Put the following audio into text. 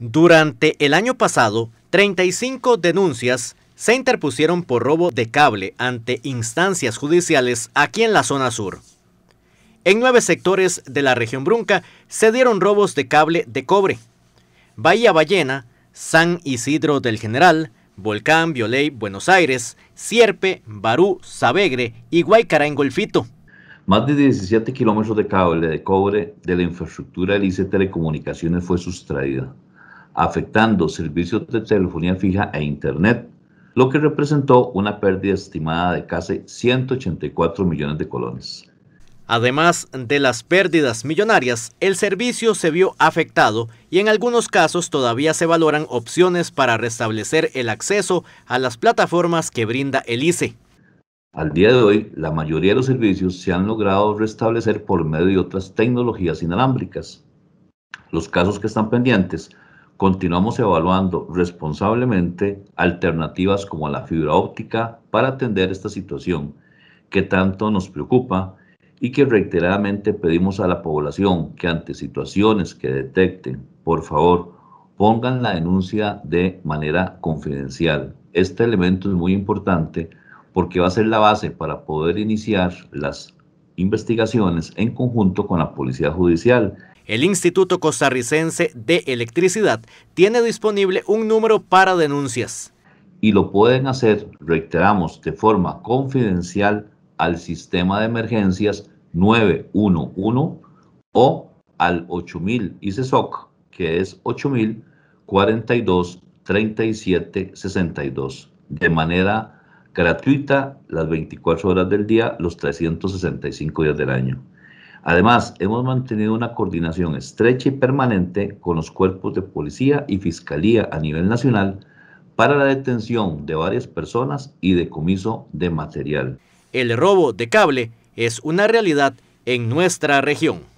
Durante el año pasado, 35 denuncias se interpusieron por robo de cable ante instancias judiciales aquí en la zona sur. En nueve sectores de la región Brunca se dieron robos de cable de cobre. Bahía Ballena, San Isidro del General, Volcán, Violey, Buenos Aires, Sierpe, Barú, Sabegre y Guaycará en Golfito. Más de 17 kilómetros de cable de cobre de la infraestructura del ICE Telecomunicaciones fue sustraída afectando servicios de telefonía fija e Internet, lo que representó una pérdida estimada de casi 184 millones de colones. Además de las pérdidas millonarias, el servicio se vio afectado y en algunos casos todavía se valoran opciones para restablecer el acceso a las plataformas que brinda el ICE. Al día de hoy, la mayoría de los servicios se han logrado restablecer por medio de otras tecnologías inalámbricas. Los casos que están pendientes continuamos evaluando responsablemente alternativas como la fibra óptica para atender esta situación que tanto nos preocupa y que reiteradamente pedimos a la población que ante situaciones que detecten, por favor, pongan la denuncia de manera confidencial. Este elemento es muy importante porque va a ser la base para poder iniciar las investigaciones en conjunto con la Policía Judicial. El Instituto Costarricense de Electricidad tiene disponible un número para denuncias. Y lo pueden hacer, reiteramos, de forma confidencial al sistema de emergencias 911 o al 8000 ICESOC, e que es 8000 42 37 62, de manera gratuita las 24 horas del día, los 365 días del año. Además, hemos mantenido una coordinación estrecha y permanente con los cuerpos de policía y fiscalía a nivel nacional para la detención de varias personas y decomiso de material. El robo de cable es una realidad en nuestra región.